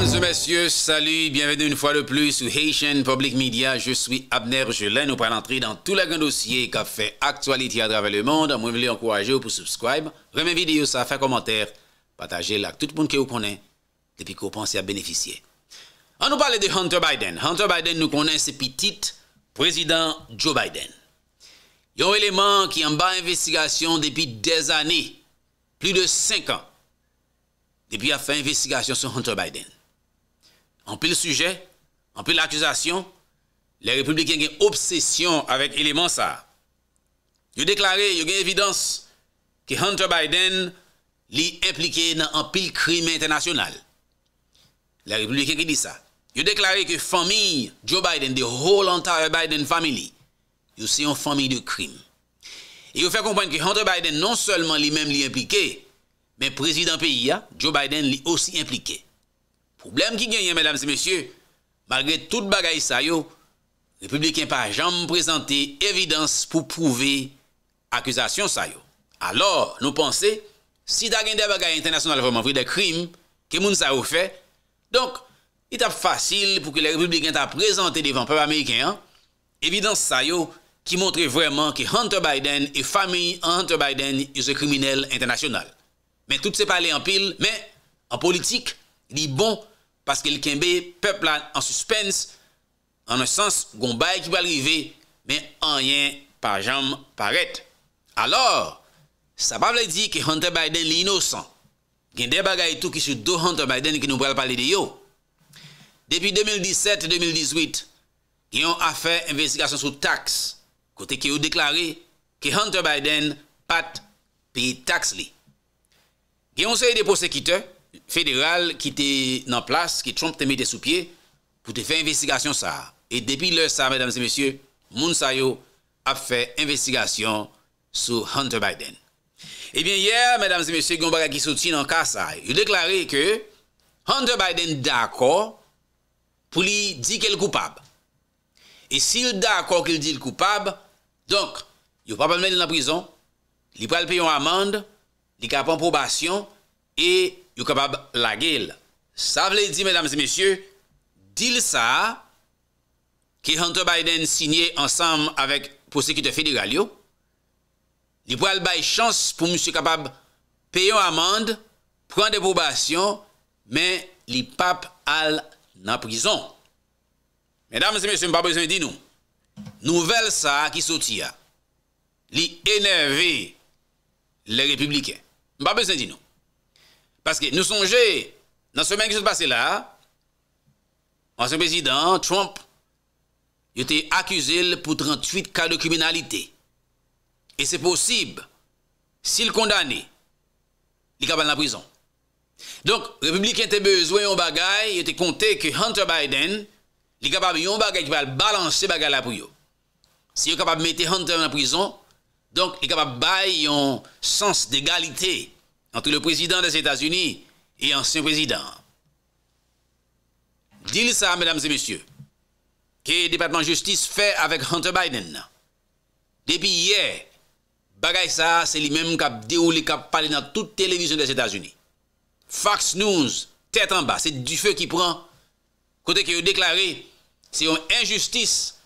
Mesdames et messieurs, salut, bienvenue une fois de plus sur Haitian Public Media. Je suis Abner Jelin, Nous prenons entrer dans tous les grands dossier qui a fait actualité à travers le monde. Moi, je vous encourager pour subscribe. Remet vidéo, ça fait commentaire. partager avec tout le monde qui vous connaît, depuis que vous pensez à bénéficier. On nous parle de Hunter Biden. Hunter Biden, nous connaissons ce petit président Joe Biden. Il y a un élément qui est en bas investigation depuis des années, plus de 5 ans, depuis a fait investigation sur Hunter Biden en pile sujet, en pile accusation, les républicains ont une obsession avec l'élément ça. Ils ont déclaré, ils ont évidence que Hunter Biden est impliqué dans un pile crime international. Les républicains qui disent ça. Ils ont déclaré que famille Joe Biden, the whole entire Biden family, c'est une famille de crime. Et vous fait comprendre que Hunter Biden non seulement lui-même est impliqué, mais président pays, hein, Joe Biden est aussi impliqué. Problem ki genyen, mesdames et messieurs, malgré tout bagay sa yo, republikan pa jam prezante evidans pou prouve akuzasyon sa yo. Alors, nou pense, si ta gen de bagay internasyonal vreman vre de krim, ke moun sa yo fe, donk, it ap fasil pou ke le republikan ta prezante devan pep Amerikan, evidans sa yo, ki montre vreman ki Hunter Biden e fami Hunter Biden e se kriminelle internasyonal. Men tout se pale en pil, men, en politik, li bon paske li kenbe pepla an suspens, an an sens goun bay ki wale rive, men an yen pa jam paret. Alors, sa pa wale di ki Hunter Biden li inosan, gen de bagay tou ki sou do Hunter Biden ki nou wale pale de yo. Depi 2017-2018, gen yon afe investikasyon sou tax, kote ki ou deklare ki Hunter Biden pat pi tax li. Gen yon se yon de posekiteur, federal ki te nan plas ki Trump te mette sou pie pou te fe investigasyon sa. E depi lè sa, mèdames et mèsyè, moun sa yo ap fe investigasyon sou Hunter Biden. Ebyen yè, mèdames et mèsyè, gounbara ki souti nan kasa, yo deklare ke Hunter Biden d'akor pou li di ke l'koupab. E si l'd'akor ki l'di l'koupab, donk, yo pa pa mède nan prizon, li pral peyon amande, li ka pa an probasyon, e yu kapab la gil. Sa vle di, mesdames et messieurs, dil sa, ki hante Biden sinye ansam avek posekite federal yo, li pou al bay chans pou msou kapab peyo amande, pran depobasyon, men li pap al nan prizon. Mesdames et messieurs, mpa bezwen di nou, nouvel sa ki sotia, li enerve le republiken. Mpa bezwen di nou. Parce que nous songeons, dans la semaine qui s'est passée là, ancien président Trump, il était accusé pour 38 cas de criminalité. Et c'est possible, s'il condamné, il est capable la prison. Donc, républicains ont besoin de bagaille, il était compté que Hunter Biden, il est capable de bagaille qui va balancer bagaille là pour eux. Si est capable de mettre Hunter en prison, donc il est capable de bailler un sens d'égalité entre le président des États-Unis et ancien président. Dis ça, mesdames et messieurs, que le département de justice fait avec Hunter Biden. Depuis hier, ça, c'est lui-même qui a déroulé, qui a parlé dans toute télévision des États-Unis. Fox News, tête en bas, c'est du feu qui prend. Côté qui a déclaré, c'est une injustice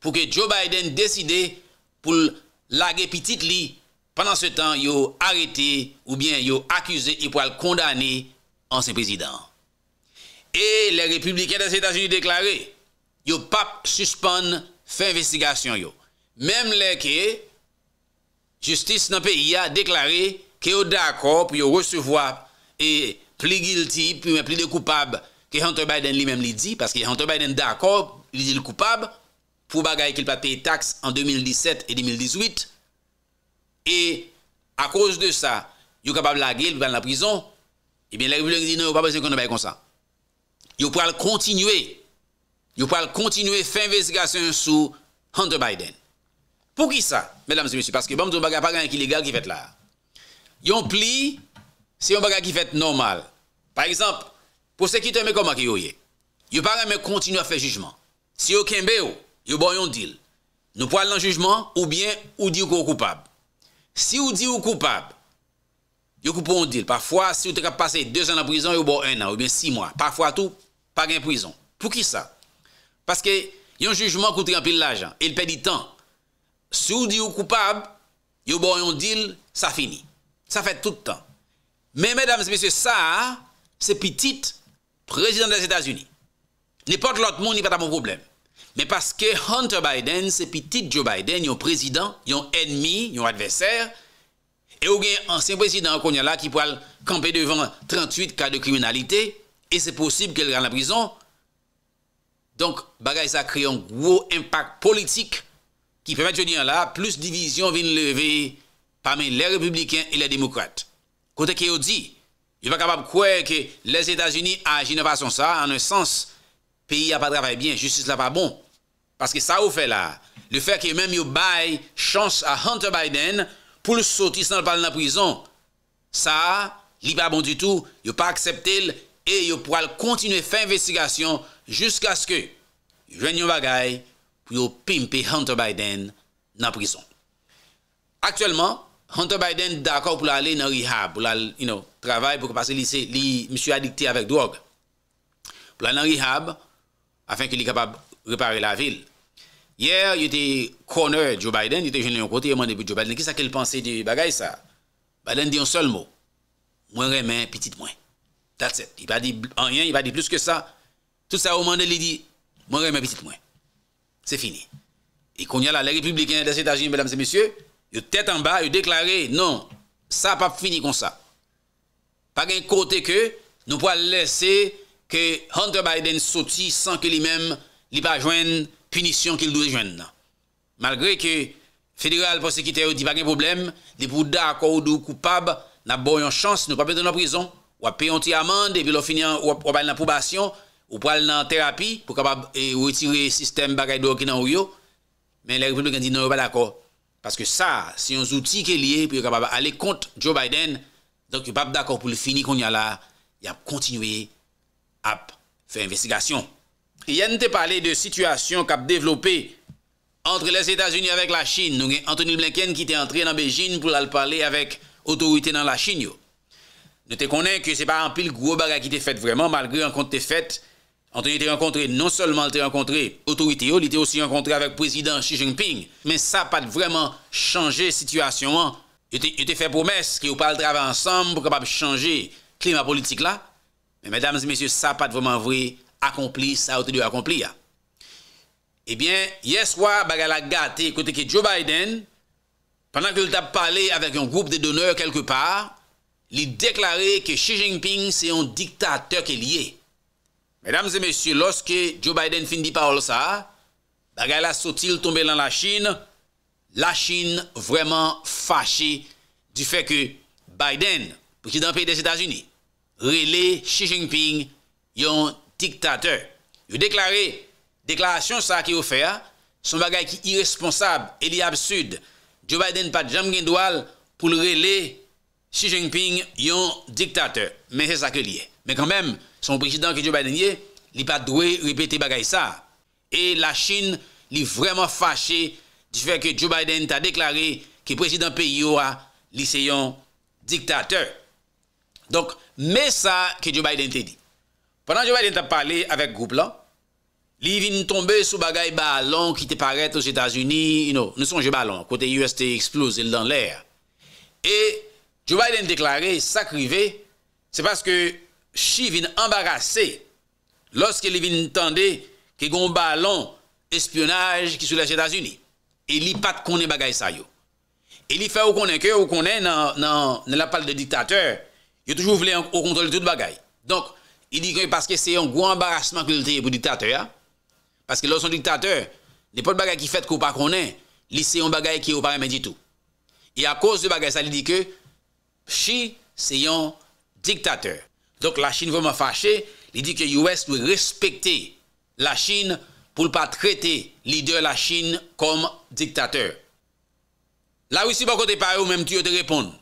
pour que Joe Biden décide pour laguer petit lit Pendan se tan yo arete ou bien yo akuse yi pou al kondane an se prezident. E le republikan de se Etat-Unis deklare, yo pap suspon fè investigasyon yo. Mem le ke justice nan peyi a deklare ke yo de akor pou yo resevo ap e pli gil ti, pli de koupab ke Hunter Biden li men li di, paske Hunter Biden de akor li di l koupab pou bagay ki l pa pey taks an 2017 e 2018. et à cause de ça, ils sont capables de laguer, ils dans la prison, eh bien, la République dit, non, pas besoin qu'on comme ça. Ils pourraient continuer. Ils pourraient continuer à faire l'investigation sous Hunter Biden. Pour qui ça, mesdames et messieurs? Parce que bon, ne bagage pas rien illégal qui fait là. ont pli, c'est un bagage qui fait normal. Par exemple, pour ceux qui comme comment qui ne yon pas continuer à faire jugement. Si aucun kembe ils vont bon un deal. Nous pas le jugement ou bien ou dire qu'on coupable. Si vous dites vous coupable, vous coupez un deal. Parfois, si vous avez passé deux ans en prison, vous avez un an ou bien six mois. Parfois, tout, pas en prison. Pour qui ça? Parce que y a un jugement coûte pile l'argent. Il perd du temps. Si vous dites vous coupable, vous avez un deal, ça finit. Ça fait tout le temps. Mais mesdames et messieurs, ça, c'est petit président des États-Unis. N'importe l'autre monde, n'est pas mon problème. Men paske Hunter Biden, se pi tit Joe Biden, yon prezident, yon ennimi, yon adverser, e ou gen ansen prezident akon yon la ki pou al kampe devan 38 ka de kriminalite, e se posib ke l ran la prizon, donk bagay sa kreyon gwo impak politik ki pou apet yon yon la, plus divizyon vin leve parmen le republiken e le demokrate. Kote ki ou di, yon pa kapap kwe ke les Etats-Unis ajin apason sa an un sens peyi a pa travay bien, justice la pa bon. Paske sa ou fe la, le fe ke menm yo bay chans a Hunter Biden pou le sotis nan l'pal nan prizon. Sa, li pa bon du tout, yo pa akseptel, e yo pou al kontinue fe investigasyon jusqu'as ke jwen yon bagay pou yo pimpe Hunter Biden nan prizon. Aktuellement, Hunter Biden d'akor pou la alen nan rehab, pou la l'inno, travay pou kapase lise, li misyo adikte avèk drog. Pou la nan rehab, afin qu'il soit capable de réparer la ville. Hier, il était corner Joe Biden, il était jeune le côté, de Joe Biden, qu'est-ce qu'il pensait de bagaille ça Biden dit un seul mot. Moi, remets, petit moins. That's it. Il va dire rien, il va dire plus que ça. Tout ça, au moment il dit, moi, remets, petit moins. C'est fini. Et qu'on y a là, les républicains des États-Unis, mesdames et messieurs, ils tête en bas, ils déclaré, non, ça n'a pas fini comme ça. Pas un côté que nous pouvons laisser ke Hunter Biden soti san ke li mem li pa jwen punisyon ki l do jwen nan. Malgre ke federal prosecute yo di pa gen problem, li pou da akou do koupab, nan bo yon chans nou pa pe de nan prison, ou ap pe yon ti amande, epi lò finyan ou ap pale nan probasyon, ou pale nan terapi, pou kapab e witi wè sistem bagay do ki nan wyo, men le republikan di nou wè pa d'akou. Paske sa, si yon zouti ke liye, pou yo kapab ale kont Joe Biden, donk yo pap d'akou pou l fini kon yon la, yon ap kontinwe yo. fait investigation. Hier, te parlé de situation qui a développée entre les États-Unis avec la Chine. Nous Anthony Blinken qui était entré dans Beijing pour aller parler avec l'autorité dans la Chine. Nous te connaissons que ce n'est pas un pile gros bagage qui était fait vraiment, malgré rencontre était fait. Anthony était rencontré, non seulement l'autorité, rencontré autorité, il était aussi rencontré avec le président Xi Jinping. Mais ça n'a pas vraiment changé la situation. Il était fait promesse pas parlent travailler ensemble pour capable changer le climat politique là. Et mesdames et messieurs, sa pat voman vwe, akompli, sa ou te de akompli ya. Ebyen, yeswa, bagay la gate kote ke Joe Biden, pandan ke lout ap pale avèk yon goup de donneur kelke par, li deklare ke Xi Jinping se yon diktatè ke liye. Mesdames et messieurs, loske Joe Biden fin di parole sa, bagay la sotil tombe lan la Chine, la Chine vwèman fache di fè ke Biden, pou ki dan pey de Sétas Unie. rele Xi Jinping yon diktateur. Yo deklare, deklarasyon sa ki yo fè a, son bagay ki iresponsab, e li ap sud, Joe Biden pat jam gen doal pou rele Xi Jinping yon diktateur. Men se sa ke liye. Men kanmem, son prejidan ki Joe Biden ye, li pat dwe repete bagay sa. E la Chin li vreman fache di fè ke Joe Biden ta deklare ki prejidan pe yo a, li se yon diktateur. Donc, mais ça que Joe Biden te dit. Pendant que Joe Biden t'a parlé avec le groupe là, il vient tomber sous bagaille ballon qui te paraît aux États-Unis, you know, nous sommes ballon, côté UST explose dans l'air. Et Joe Biden déclaré arrive. c'est parce que Chi vient embarrassé il vient entendre qu'il y a un ballon espionnage qui sur les États-Unis. Et il pas de connaît bagaille ça Et il fait ou connaît que ou connaît dans la parle de dictateur il a toujours voulu au contrôle de tout bagaille. Donc, il dit que parce que c'est un gros embarrassement que le pour dictateur. Hein. Parce que lorsqu'on dictateur, n'est pas de bagaille qui fait qu'on pas connaît, c'est un bagaille qui pas au pas du tout. Et à cause de bagaille, ça lui dit que Chi, c'est un dictateur. Donc la Chine vraiment fâchée, il dit que l'U.S. doit respecter la Chine pour ne pas traiter leader la Chine comme dictateur. Là Russie, beaucoup de pas même, tu te répondre.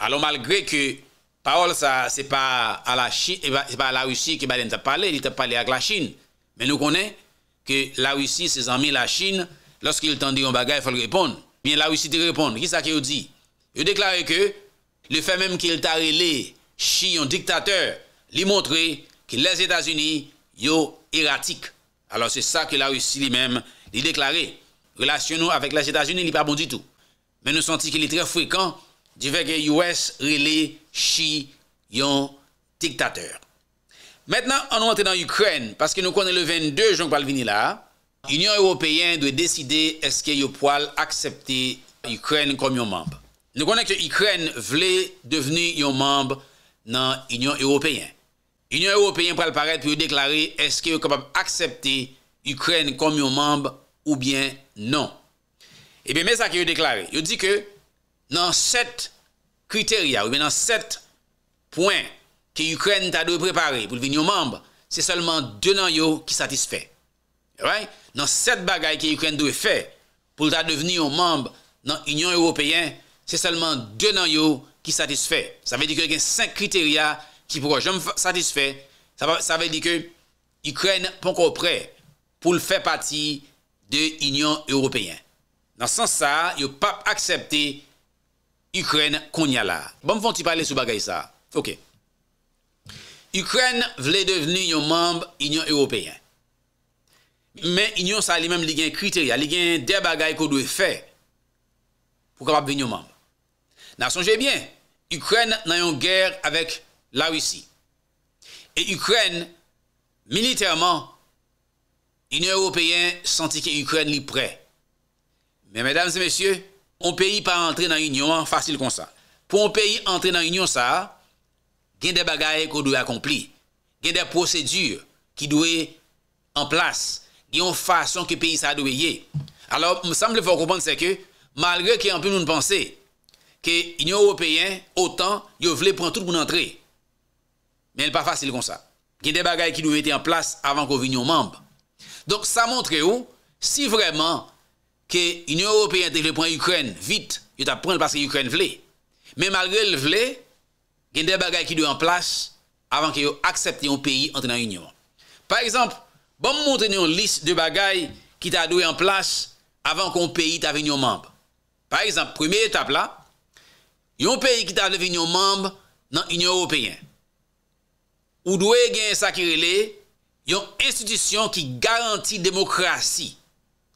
Alors malgré que parole, ça, c'est pas à la Chine, eh ben, pas la Russie qui va parler parlé, il t'a parlé avec la Chine. Mais nous connaissons que la Russie, ses amis, la Chine, lorsqu'il t'en dit un bagage, il faut répondre. Bien, la Russie te répond. Qui ça vous dit? Il déclare que le fait même qu'il t'a relé Chi un dictateur, lui montrer que les États-Unis, yo erratique. Alors c'est ça que la Russie lui-même, lui déclaré. Relation avec les États-Unis, il n'est pas bon du tout. Mais nous sentons qu'il est très fréquent Di fè ke US relè chi yon diktatèr. Mètnen an nou ante nan Ukrèn, paske nou konen le 22 jounk pal vini la, Union Europèyen dwe deside eske yo poal aksepte Ukrèn kom yon mamb. Nou konen ke Ukrèn vle deveni yon mamb nan Union Europèyen. Union Europèyen poal paret pou yon deklare eske yo kapab aksepte Ukrèn kom yon mamb ou bien non. Ebe mè sa ki yo deklare, yo di ke nan set kriteria, ou nan set poin ki Ukren ta dwe prepare pou l veni yo mamb, se solman de nan yo ki satisfe. Yoy? Nan set bagay ki Ukren dwe fe pou l ta deveni yo mamb nan Union Europeen, se solman de nan yo ki satisfe. Sa ve di ke yon sen kriteria ki pou kon jom satisfe, sa ve di ke Ukren pon kon pre pou l fe pati de Union Europeen. Nan san sa, yo pa aksepte Ukren kon nye la. Bon fon ti pale sou bagay sa. Ok. Ukren vle deveni yon mamb yon europeyen. Men yon sa li menm li gen kriteria. Li gen der bagay ko dwe fe. Pou ka pa bwen yon mamb. Na sonje bien. Ukren nan yon ger avèk la Rusi. E Ukren militerman yon europeyen santi ki Ukren li pre. Men mèdames et mèsyè mèdames et mèsyè Un pays pas entrer dans l'union hein, facile comme ça. Pour un pays entrer dans l'union ça, il y a des bagages qu'on doit accomplir. Il y a des procédures qui doivent en place. Il y a une façon que le pays ça doit y Alors, me semble faut comprendre c'est que malgré qu'on de nous penser, que l'Union européenne autant il voulait prendre tout monde entrer. Mais n'est pas facile comme ça. Il y a des bagages qui doivent être en place avant qu'on vienne membre. Donc ça montre où oh, si vraiment ke Union Européen te vle pon Ukren, vit, yo ta pon paske Ukren vle. Men malre l vle, gen de bagay ki dwe an plas avan ke yo aksepte yon peyi an te nan Union. Par exemple, bon moun ten yon lis de bagay ki ta dwe an plas avan kon peyi ta ven yon mamb. Par exemple, premier etap la, yon peyi ki ta dwe ven yon mamb nan Union Européen. Ou dwe gen sakirele, yon institisyon ki garanti demokrasi.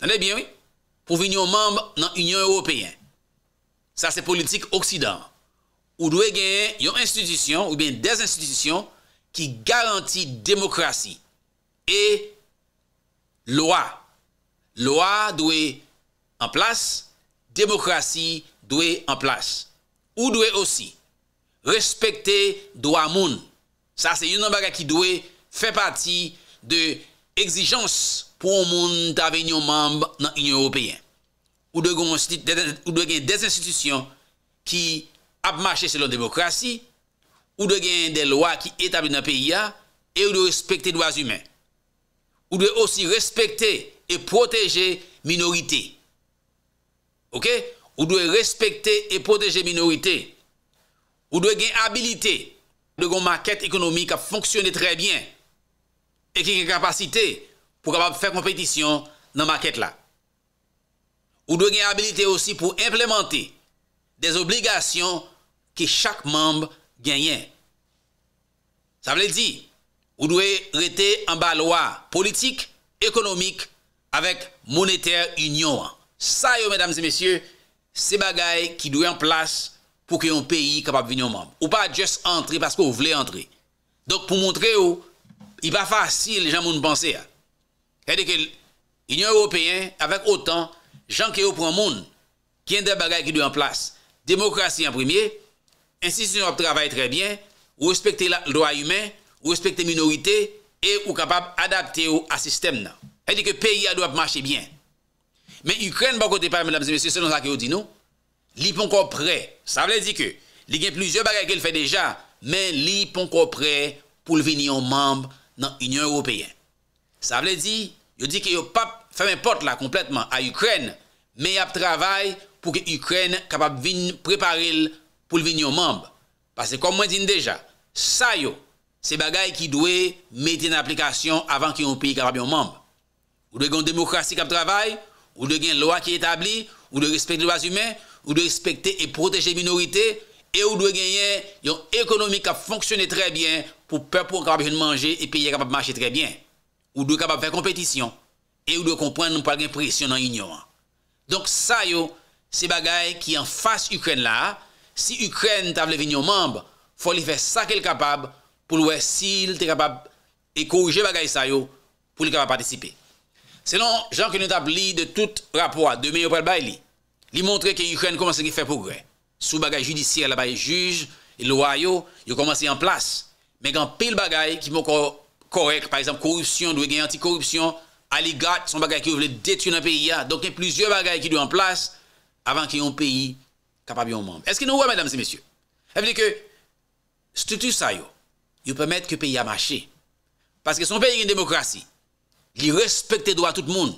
Tande bien wè? pou vin yon mamb nan Union Européen. Sa se politik oksidan. Ou dwe genyen yon institisyon ou bin des institisyon ki garanti demokrasi e loa. Loa dwe an plas, demokrasi dwe an plas. Ou dwe osi, respekte do amoun. Sa se yon mambaga ki dwe fe pati de exijonss pou an moun tave yon mamb nan yon Européen. Ou dwe gen des institisyon ki apmache selon demokrasi, ou dwe gen de lwa ki etabli nan PIA, e ou dwe respekte lwa zymen. Ou dwe osi respekte e proteje minorite. Ou dwe respekte e proteje minorite. Ou dwe gen habilite. Ou dwe gen de lwa ki apmache selon demokrasi. pou kapap fè kompetisyon nan ma kèt la. Ou dwe genyabilite osi pou implemente des obligasyon ki chak mamb genyen. Sa vle di, ou dwe rete an ba loa politik, ekonomik, avèk moneter union an. Sa yo, mèdames et mèsyè, se bagay ki dwe an plas pou ki yon peyi kapap vinyon mamb. Ou pa jes entri paskou ou vle entri. Dok pou montre ou, y pa fasil, jaman moun pensè a. Edi ke l'Union Européen, avak otan, janke ou pran moun, gen de bagay ki dwe an plas, demokrasi an primye, ensi si nou ap travay trebyen, ou respekte l'dwa yumen, ou respekte minorite, e ou kapap adapte ou asistem nan. Edi ke peyi a dwe ap mache byen. Men Ukren bon bako depay, men damse, se son an la ki ou di nou, li pon ko pre, sa vle di ke, li gen pluzyon bagay ke l fe deja, men li pon ko pre, pou l veni an mamb nan Union Européen. Sa vle di, yo di ki yo pap fèm import la kompletman a Ukren, me yap travay pou ki Ukren kapap vin preparil pou vin yon mamb. Pase kom mwen din deja, sa yo, se bagay ki dwe meti nan aplikasyon avan ki yon pi kapap yon mamb. Ou dwe gen demokrasi kap travay, ou dwe gen loa ki etabli, ou dwe respekte loa zume, ou dwe respekte e proteje minorite, e ou dwe gen yon ekonomik kap fonksyone trebyen pou pep pou kapap yon manje e piye kapap mache trebyen. ou dwe kapab fèr kompetisyon, e ou dwe kompwen nou pal gen presyon nan yon yo an. Donk sa yo, se bagay ki an fas Ukren la, si Ukren ta vle ven yon mamb, fò li fè sa ke l kapab, pou l wè si l te kapab e koujè bagay sa yo, pou l kapab patisipe. Selon jan ke nou tap li de tout rapwa, de me yo pal bay li, li montre ke Ukren koman se ki fè progrè. Sou bagay judisiè la bay juj, l wè yo, yo koman se yon plas. Men kan pe l bagay ki moko correct. Par exemple, corruption, doit gagner anticorruption. Aligat, son bagage qui veut détruire un pays. Donc, il y a plusieurs bagages qui doivent en place avant qu'il y ait un pays capable de membre. Est-ce que nous voyons, mesdames et messieurs? Ça veut dire que, structure ça, il permet que le pays a marché. Parce que son pays est une démocratie. Il respecte les droits de tout le monde.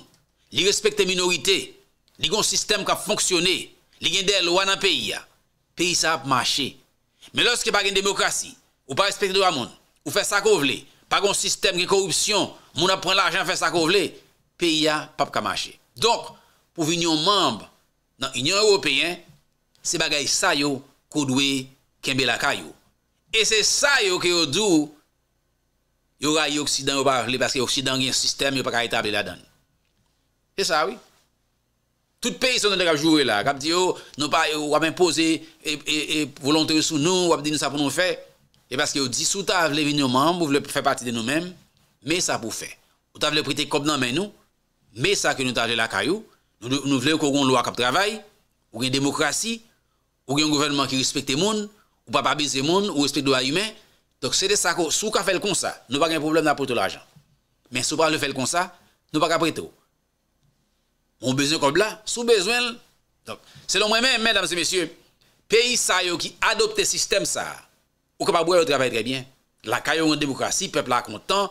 Il respecte les minorités. Il a un système qui a fonctionné. Il a des lois dans le pays. Le pays ça a marché. Mais lorsque il n'y a pas une démocratie, ou pas respecter le monde, ou faire ça qu'on veut, Pa kon sistem gen korupsyon, moun ap pren l'ajan fè sa kon vle, peyi a pap kamache. Donk, pou vinyon mamb nan vinyon européen, se bagay sa yo kodwe kembè la ka yo. E se sa yo ke yo dou, yo ray yo oksidan yo pa vle, paske yo oksidan gen sistem yo pa karitabè la dan. E sa wè. Tout peyi son nan dek ap jure la. Kap di yo, wap impose, volante sou nou, wap di nou sa pou nou fè. E paske ou di sou ta vle vinyo mamb, ou vle fè pati de nou mèm, mè sa pou fè. Ou ta vle prite kop nan mè nou, mè sa ke nou taje la kayou, nou vle ou koron lwa kap travay, ou gen demokrasi, ou gen gouvernman ki respecte moun, ou pa pabize moun, ou respecte lwa yume, tok sè de sa ko, sou ka fèl kon sa, nou pa gen problem nan pote l'ajan. Mè sou pa lè fèl kon sa, nou pa ka prite ou. Moun bezwen kop la, sou bezwen lè. Selon mwen mè, mè damse mèsyè, peyi sa yo ki adopte sistem sa, Ou capable de travailler très bien. La caille en démocratie, peuple a content,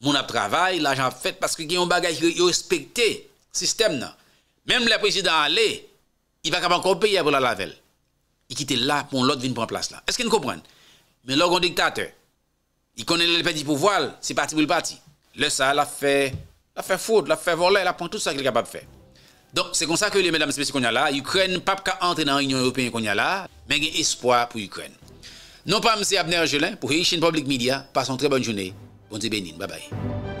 mon a travail, l'argent fait parce que y a un bagage qui respecté système Même le président allé, il va capable encore payer pour la lavelle. Il quitte là pour l'autre venir prendre place là. Est-ce que vous comprenez Mais un dictateur, il connaît le du pouvoir, c'est parti pour le parti. Le ça, l'a fait, l'a fait a l'a fait voler, a prend tout ça qu'il est capable de faire. Donc, c'est comme ça que les mesdames et messieurs qu'on a là, l'Ukraine pas qu'à entrer dans l'Union européenne qu'on a là, mais il y a espoir pour l'Ukraine. Non pas M. Abner Angelin pour une Public Media. passe une très bonne journée. bonne Dieu Bye bye.